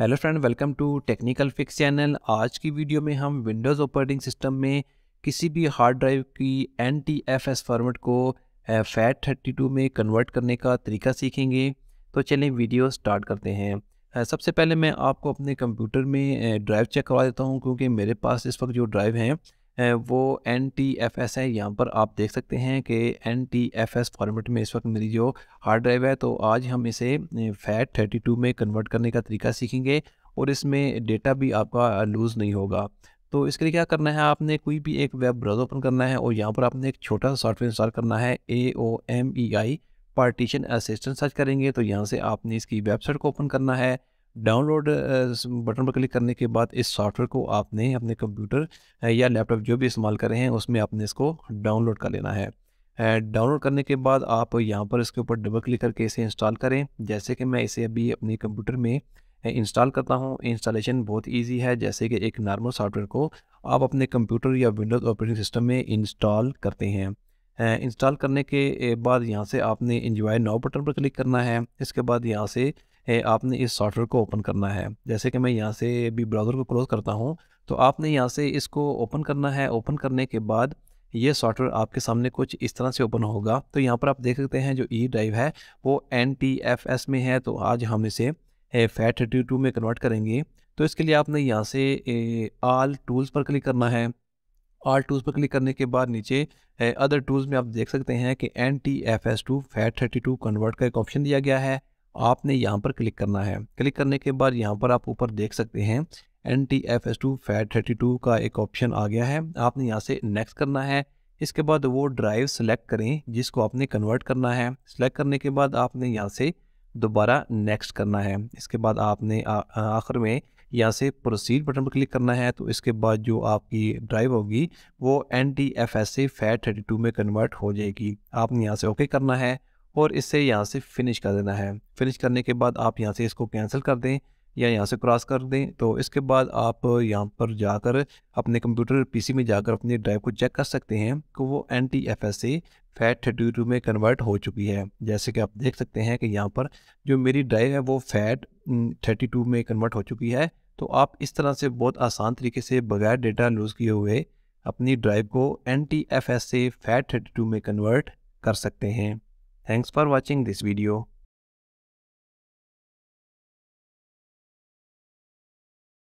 hello friend welcome to technical fix channel आज की video में हम विंडोज़ ऑपरेटिंग सिस्टम में किसी भी हार्ड ड्राइव की N T F S format को फैट थर्टी टू में कन्वर्ट करने का तरीका सीखेंगे तो चलें वीडियो स्टार्ट करते हैं eh, सबसे पहले मैं आपको अपने कंप्यूटर में ड्राइव eh, चेक करवा देता हूं क्योंकि मेरे पास इस वक्त जो ड्राइव हैं वो एन टी एफ एस है यहाँ पर आप देख सकते हैं कि N T F S format में इस वक्त मेरी जो हार्ड ड्राइव है तो आज हम इसे फैट थर्टी टू में कन्वर्ट करने का तरीका सीखेंगे और इसमें डेटा भी आपका लूज़ नहीं होगा तो इसके लिए क्या करना है आपने कोई भी एक वेब ब्राउज़र ओपन करना है और यहाँ पर आपने एक छोटा सा सॉफ्टवेयर इंस्टॉल करना है A O M E I partition assistant search करेंगे तो यहाँ से आपने इसकी वेबसाइट को ओपन करना है डाउनलोड बटन पर क्लिक करने के बाद इस सॉफ्टवेयर को आपने अपने कंप्यूटर या लैपटॉप जो भी इस्तेमाल कर रहे हैं उसमें आपने इसको डाउनलोड कर लेना है डाउनलोड करने के बाद आप यहाँ पर इसके ऊपर डबल क्लिक करके इसे इंस्टॉल करें जैसे कि मैं इसे अभी अपने कंप्यूटर में इंस्टॉल करता हूँ इंस्टॉलेशन बहुत ईजी है जैसे कि एक नॉर्मल सॉफ्टवेयर को आप अपने कंप्यूटर या विंडोज़ ऑपरेटिंग सिस्टम में इंस्टॉल करते हैं इंस्टॉल करने के बाद यहाँ से आपने इंजॉय नाउ बटन पर क्लिक करना है इसके बाद यहाँ से आपने इस सॉफ्टवेयर को ओपन करना है जैसे कि मैं यहाँ से भी ब्राउज़र को क्लोज़ करता हूँ तो आपने यहाँ से इसको ओपन करना है ओपन करने के बाद ये सॉफ्टवेयर आपके सामने कुछ इस तरह से ओपन होगा तो यहाँ पर आप देख सकते हैं जो ई ड्राइव है वो एन टी एफ एस में है तो आज हम इसे फैट थर्टी टू में कन्वर्ट करेंगे तो इसके लिए आपने यहाँ से आल टूल्स पर क्लिक करना है ऑल टूल्स पर क्लिक करने के बाद नीचे अदर टूल्स में आप देख सकते हैं कि N T F S to FAT thirty two convert का एक ऑप्शन दिया गया है आपने यहाँ पर क्लिक करना है क्लिक करने के बाद यहाँ पर आप ऊपर देख सकते हैं N T F S to FAT thirty two का एक ऑप्शन आ गया है आपने यहाँ से नेक्स्ट करना है इसके बाद वो ड्राइव सेलेक्ट करें जिसको आपने कन्वर्ट करना है सेलेक्ट करने के बाद आपने यहाँ से दोबारा नेक्स्ट करना है इसके बाद आपने आखिर में यहाँ से प्रोसीड बटन पर क्लिक करना है तो इसके बाद जो आपकी ड्राइव होगी वो एन टी एफ एस से फैट थर्टी टू में कन्वर्ट हो जाएगी आपने यहाँ से ओके करना है और इससे यहाँ से फिनिश कर देना है फिनिश करने के बाद आप यहाँ से इसको कैंसिल कर दें या यहाँ से क्रॉस कर दें तो इसके बाद आप यहाँ पर जाकर अपने कंप्यूटर पीसी में जाकर अपने ड्राइव को चेक कर सकते हैं कि वो एन टी एफ एस से फैट थर्टी टू में कन्वर्ट हो चुकी है जैसे कि आप देख सकते हैं कि यहाँ पर जो मेरी ड्राइव है वो फैट थर्टी टू में कन्वर्ट हो चुकी है तो आप इस तरह से बहुत आसान तरीके से बगैर डेटा लूज़ किए हुए अपनी ड्राइव को एन टी एफ एस से फैट थर्टी टू में कन्वर्ट कर सकते हैं thanks for watching this video